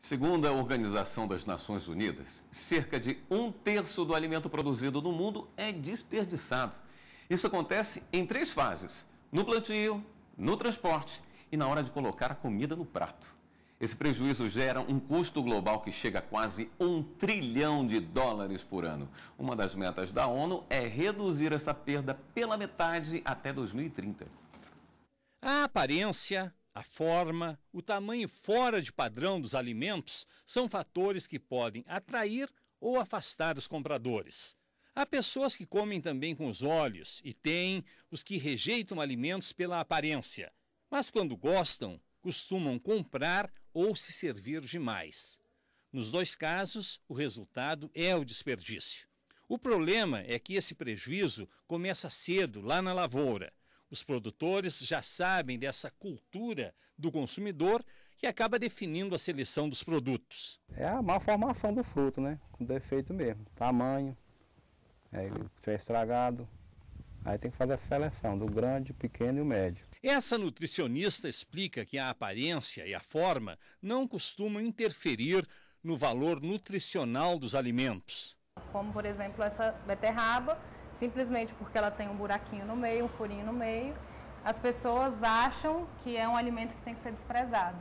Segundo a Organização das Nações Unidas, cerca de um terço do alimento produzido no mundo é desperdiçado. Isso acontece em três fases: no plantio, no transporte e na hora de colocar a comida no prato. Esse prejuízo gera um custo global que chega a quase um trilhão de dólares por ano. Uma das metas da ONU é reduzir essa perda pela metade até 2030. A aparência a forma, o tamanho fora de padrão dos alimentos são fatores que podem atrair ou afastar os compradores. Há pessoas que comem também com os olhos e tem os que rejeitam alimentos pela aparência, mas quando gostam, costumam comprar ou se servir demais. Nos dois casos, o resultado é o desperdício. O problema é que esse prejuízo começa cedo, lá na lavoura, os produtores já sabem dessa cultura do consumidor que acaba definindo a seleção dos produtos. É a má formação do fruto, né? Com defeito mesmo. Tamanho, é, é estragado. Aí tem que fazer a seleção do grande, pequeno e o médio. Essa nutricionista explica que a aparência e a forma não costumam interferir no valor nutricional dos alimentos. Como, por exemplo, essa beterraba simplesmente porque ela tem um buraquinho no meio, um furinho no meio, as pessoas acham que é um alimento que tem que ser desprezado.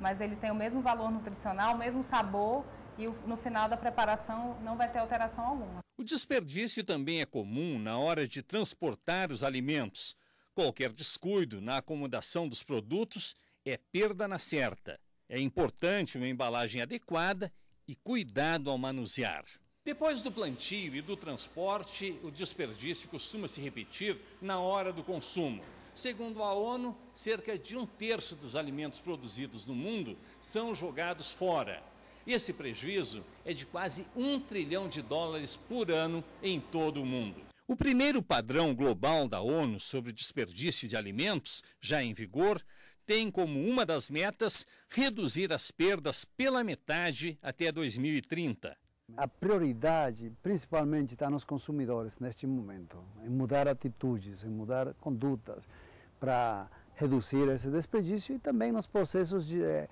Mas ele tem o mesmo valor nutricional, o mesmo sabor e no final da preparação não vai ter alteração alguma. O desperdício também é comum na hora de transportar os alimentos. Qualquer descuido na acomodação dos produtos é perda na certa. É importante uma embalagem adequada e cuidado ao manusear. Depois do plantio e do transporte, o desperdício costuma se repetir na hora do consumo. Segundo a ONU, cerca de um terço dos alimentos produzidos no mundo são jogados fora. Esse prejuízo é de quase um trilhão de dólares por ano em todo o mundo. O primeiro padrão global da ONU sobre desperdício de alimentos, já em vigor, tem como uma das metas reduzir as perdas pela metade até 2030. A prioridade, principalmente, está nos consumidores neste momento, em mudar atitudes, em mudar condutas para reduzir esse desperdício e também nos processos de, eh,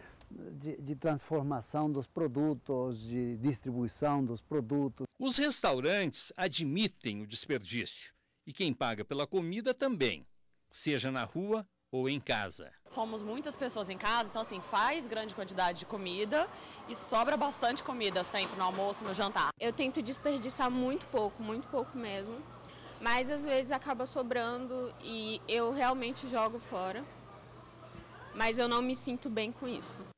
de, de, transformação dos produtos, de distribuição dos produtos. Os restaurantes admitem o desperdício e quem paga pela comida também, seja na rua ou em casa. Somos muitas pessoas em casa, então assim, faz grande quantidade de comida e sobra bastante comida sempre no almoço, no jantar. Eu tento desperdiçar muito pouco, muito pouco mesmo, mas às vezes acaba sobrando e eu realmente jogo fora. Mas eu não me sinto bem com isso.